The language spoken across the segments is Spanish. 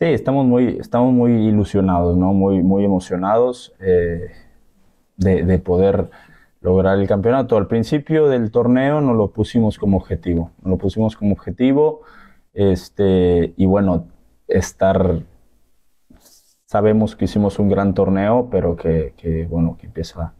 Sí, estamos muy, estamos muy ilusionados, ¿no? Muy, muy emocionados eh, de, poder lograr el campeonato. Al principio del torneo no lo pusimos como objetivo. no lo pusimos como objetivo. Este, y bueno, estar. Sabemos que hicimos un gran torneo, pero que, bueno, que empieza,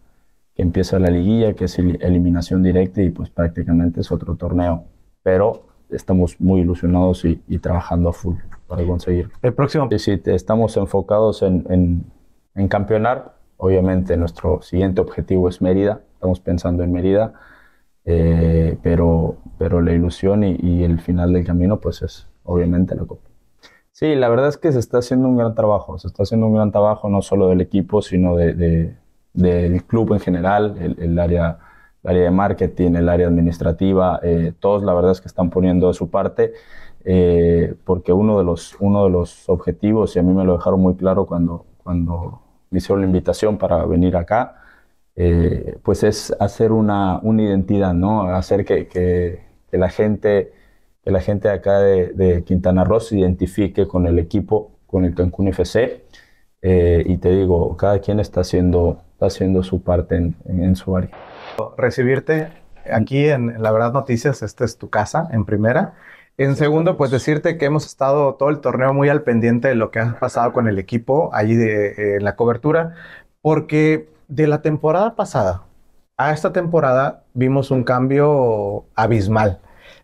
que empieza la liguilla, que es eliminación directa, y pues prácticamente es otro torneo. Pero estamos muy ilusionados y, trabajando a full para conseguir El próximo. Sí, estamos enfocados en, en, campeonar. Obviamente nuestro siguiente objetivo es Mérida, estamos pensando en Mérida, eh, pero, pero la ilusión y, el final del camino pues es obviamente la Copa. Sí, la verdad es que se está haciendo un gran trabajo, se está haciendo un gran trabajo no solo del equipo, sino de, del club en general, el, el área el área de marketing, el área administrativa, eh, todos la verdad es que están poniendo de su parte, eh, porque uno de, los, uno de los objetivos, y a mí me lo dejaron muy claro cuando, cuando me hicieron la invitación para venir acá, eh, pues es hacer una, una identidad, ¿no? Hacer que, la gente de la acá de, Quintana Roo se identifique con el equipo, con el Cancún FC. y te digo, cada quien está haciendo, está haciendo su parte en su área recibirte aquí en, La Verdad Noticias. Esta es tu casa, en primera. En segundo, pues decirte que hemos estado todo el torneo muy al pendiente de lo que ha pasado con el equipo allí de, eh, en la cobertura, porque de la temporada pasada a esta temporada vimos un cambio abismal.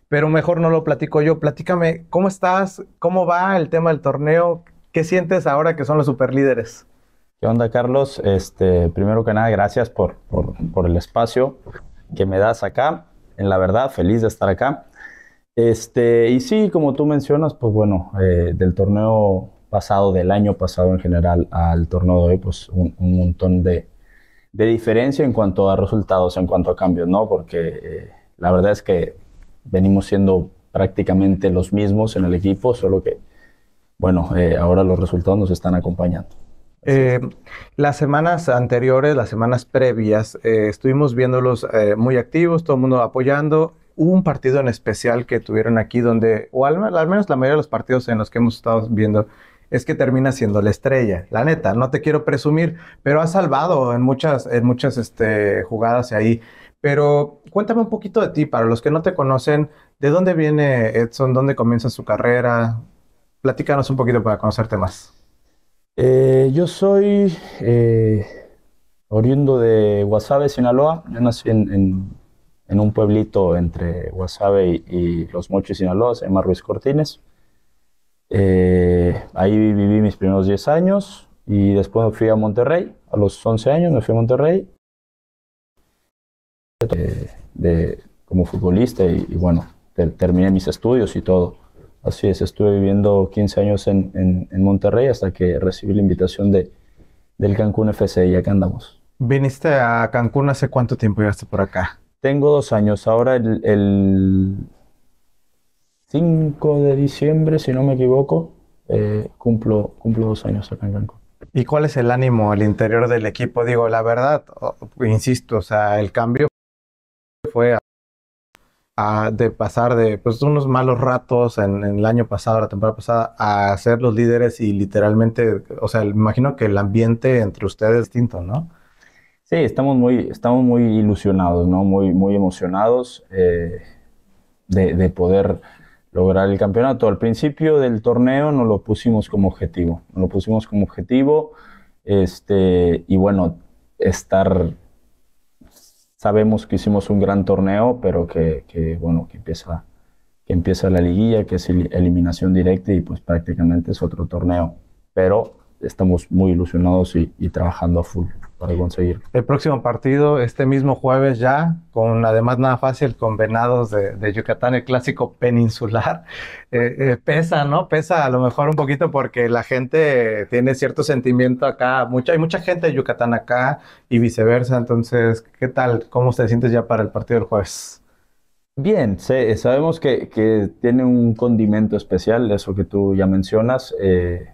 Pero mejor no lo platico yo. Platícame, ¿cómo estás? ¿Cómo va el tema del torneo? ¿Qué sientes ahora que son los superlíderes? ¿Qué onda, Carlos? Este, primero que nada, gracias por, el espacio que me das acá. En la verdad, feliz de estar acá. Este, y sí, como tú mencionas, pues bueno, eh, del torneo pasado, del año pasado en general al torneo de hoy, pues un, montón de, diferencia en cuanto a resultados, en cuanto a cambios, ¿no? Porque eh, la verdad es que venimos siendo prácticamente los mismos en el equipo, solo que, bueno, eh, ahora los resultados nos están acompañando. Eh, las semanas anteriores, las semanas previas, eh, estuvimos viéndolos eh, muy activos, todo el mundo apoyando. Hubo un partido en especial que tuvieron aquí donde, o al, al, menos la mayoría de los partidos en los que hemos estado viendo, es que termina siendo la estrella. La neta, no te quiero presumir, pero ha salvado en muchas, en muchas este, jugadas ahí. Pero cuéntame un poquito de ti, para los que no te conocen, ¿de dónde viene Edson? ¿Dónde comienza su carrera? Platícanos un poquito para conocerte más. Eh, yo soy eh, oriundo de Guasave, Sinaloa. Yo nací en, un pueblito entre Guasave y, Los Mochis, Sinaloa, en llama Ruiz Cortines. Eh, ahí viví mis primeros 10 años y después me fui a Monterrey. A los 11 años me fui a Monterrey de, como futbolista y bueno, terminé mis estudios y todo. Así es, estuve viviendo 15 años en, en, Monterrey hasta que recibí la invitación de, del Cancún FC y acá andamos. ¿Viniste a Cancún hace cuánto tiempo llegaste por acá? Tengo dos años. Ahora el, el 5 de diciembre, si no me equivoco, eh, cumplo, cumplo dos años acá en Cancún. ¿Y cuál es el ánimo al interior del equipo? Digo, la verdad, insisto, o sea, el cambio fue de pasar de pues, unos malos ratos en, el año pasado, la temporada pasada, a ser los líderes y literalmente, o sea, imagino que el ambiente entre ustedes es distinto, ¿no? Sí, estamos muy, estamos muy ilusionados, ¿no? Muy, muy emocionados eh, de, de, poder lograr el campeonato. Al principio del torneo nos lo pusimos como objetivo, nos lo pusimos como objetivo, este, y bueno, estar sabemos que hicimos un gran torneo, pero que, bueno, que empieza, que empieza la liguilla, que es eliminación directa y pues prácticamente es otro torneo. Pero estamos muy ilusionados y, trabajando a full para conseguir. El próximo partido, este mismo jueves ya, con además nada fácil, con Venados de, Yucatán, el clásico peninsular, eh, eh, pesa, ¿no? Pesa a lo mejor un poquito porque la gente tiene cierto sentimiento acá, mucha, hay mucha gente de Yucatán acá y viceversa, entonces, ¿qué tal? ¿Cómo te sientes ya para el partido del jueves? Bien, sabemos que, tiene un condimento especial, eso que tú ya mencionas. Eh,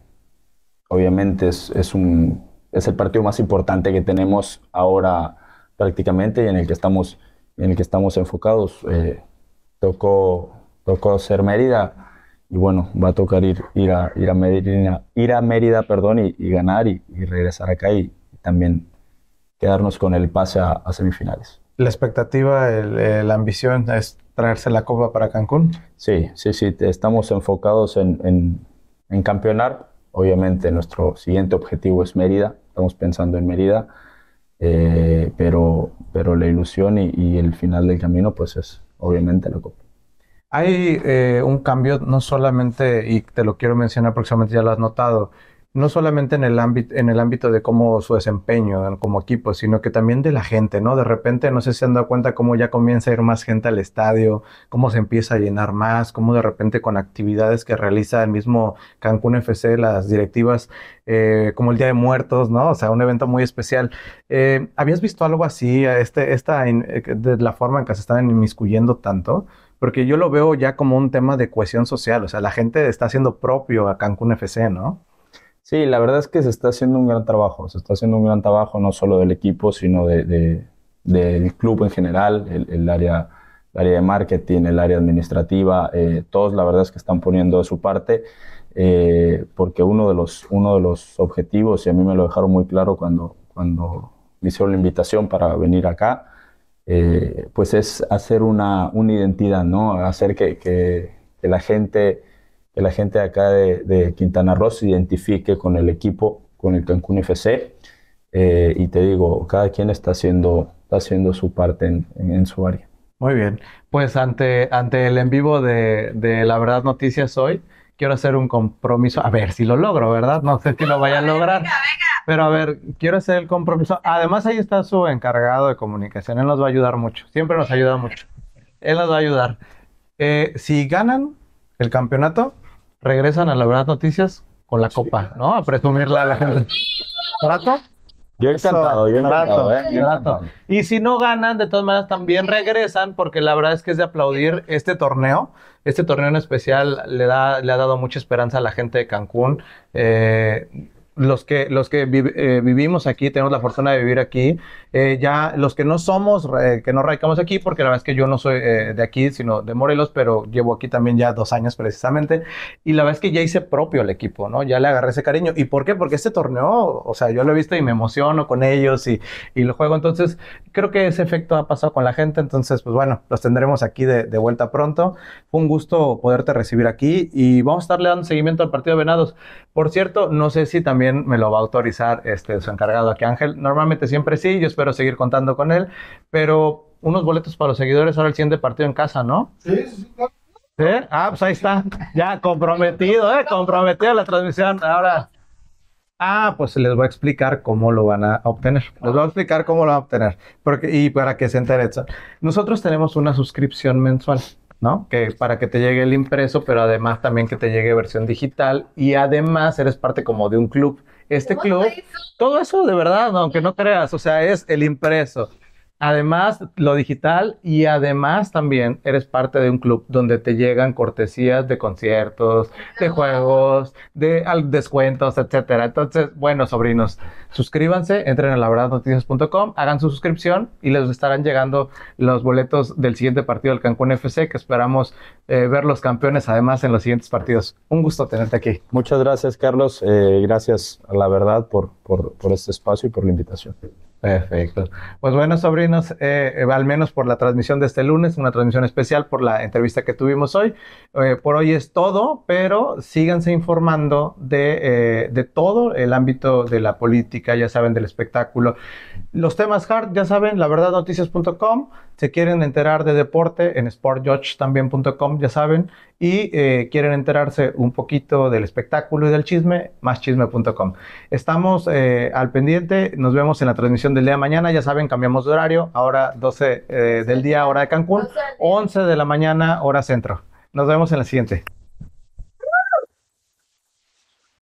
obviamente es, un, es el partido más importante que tenemos ahora prácticamente y en el que estamos, en el que estamos enfocados. Eh, tocó, tocó ser Mérida y bueno, va a tocar ir, ir, a, ir, a, Mérida, ir a Mérida perdón, y, ganar y, regresar acá y, también quedarnos con el pase a, semifinales. ¿La expectativa, la ambición es traerse la copa para Cancún? Sí, sí, sí, estamos enfocados en, en campeonar Obviamente nuestro siguiente objetivo es Mérida, estamos pensando en Mérida, eh, pero, pero la ilusión y, el final del camino pues es obviamente la Copa. Hay eh, un cambio no solamente, y te lo quiero mencionar porque ya lo has notado, no solamente en el ámbito, en el ámbito de cómo su desempeño como equipo, sino que también de la gente, ¿no? De repente, no sé si han dado cuenta cómo ya comienza a ir más gente al estadio, cómo se empieza a llenar más, cómo de repente con actividades que realiza el mismo Cancún FC, las directivas, eh, como el Día de Muertos, ¿no? O sea, un evento muy especial. Eh, ¿Habías visto algo así, este, esta, eh, de la forma en que se están inmiscuyendo tanto? Porque yo lo veo ya como un tema de cohesión social, o sea, la gente está haciendo propio a Cancún FC, ¿no? Sí, la verdad es que se está haciendo un gran trabajo, se está haciendo un gran trabajo no solo del equipo, sino del club en general, el, área, de marketing, el área administrativa, eh, todos la verdad es que están poniendo de su parte, eh, porque uno de, los, uno de los objetivos, y a mí me lo dejaron muy claro cuando, cuando me hicieron la invitación para venir acá, eh, pues es hacer una, identidad, ¿no? hacer que la gente que la gente de acá de, Quintana Roo se identifique con el equipo, con el Cancún FC. Eh, y te digo, cada quien está haciendo, haciendo su parte en, su área. Muy bien. Pues ante, ante el en vivo de, de La Verdad Noticias hoy, quiero hacer un compromiso. A ver si lo logro, ¿verdad? No sé si lo vaya a lograr. Pero a ver, quiero hacer el compromiso. Además, ahí está su encargado de comunicación. Él nos va a ayudar mucho. Siempre nos ayuda mucho. Él nos va a ayudar. Eh, si ganan el campeonato, regresan a la verdad noticias con la copa, ¿no? A presumirla la Yo encantado, yo encantado, ¿eh? y si no ganan, de todas maneras también regresan, porque la verdad es que es de aplaudir este torneo. Este torneo en especial le, da, le ha dado mucha esperanza a la gente de Cancún. Eh, los que, los que eh, vivimos aquí, tenemos la fortuna de vivir aquí, eh, ya los que no somos, eh, que no radicamos aquí, porque la verdad es que yo no soy de aquí, sino de Morelos, pero llevo aquí también ya dos años precisamente, y la verdad es que ya hice propio el equipo, ¿no? Ya le agarré ese cariño. ¿Y por qué? Porque este torneo, o sea, yo lo he visto y me emociono con ellos y, y lo juego, entonces creo que ese efecto ha pasado con la gente, entonces pues bueno, los tendremos aquí de, de vuelta pronto. Fue un gusto poderte recibir aquí y vamos a estarle dando seguimiento al partido de Venados. Por cierto, no sé si también me lo va a autorizar este, su encargado aquí, Ángel. Normalmente siempre sí, yo espero seguir contando con él, pero unos boletos para los seguidores ahora el siguiente partido en casa, ¿no? Sí, sí, Ah, pues ahí está. Ya comprometido, ¿eh? Comprometido la transmisión. Ahora. Ah, pues les voy a explicar cómo lo van a obtener. Les voy a explicar cómo lo van a obtener. Porque, y para que se enteren. Nosotros tenemos una suscripción mensual. ¿no? Que para que te llegue el impreso, pero además también que te llegue versión digital y además eres parte como de un club. Este club, todo eso de verdad, aunque no creas, o sea, es el impreso, además lo digital y además también eres parte de un club donde te llegan cortesías de conciertos, de juegos, de descuentos, etcétera. Entonces, bueno, sobrinos, suscríbanse, entren a laverdadnoticias.com, hagan su suscripción y les estarán llegando los boletos del siguiente partido del Cancún FC que esperamos eh, ver los campeones además en los siguientes partidos. Un gusto tenerte aquí. Muchas gracias, Carlos. Eh, gracias a la verdad por este espacio y por la invitación. Perfecto. Pues bueno, sobrinos, eh, al menos por la transmisión de este lunes, una transmisión especial por la entrevista que tuvimos hoy. Eh, por hoy es todo, pero síganse informando eh, de, todo el ámbito de la política, ya saben, del espectáculo. Los temas hard, ya saben, la verdad noticias.com. Se quieren enterar de deporte en también.com, ya saben y eh, quieren enterarse un poquito del espectáculo y del chisme, máschisme.com. Estamos eh, al pendiente, nos vemos en la transmisión del día de mañana, ya saben, cambiamos de horario, ahora 12 eh, del día, hora de Cancún, 11 de la mañana, hora centro. Nos vemos en la siguiente.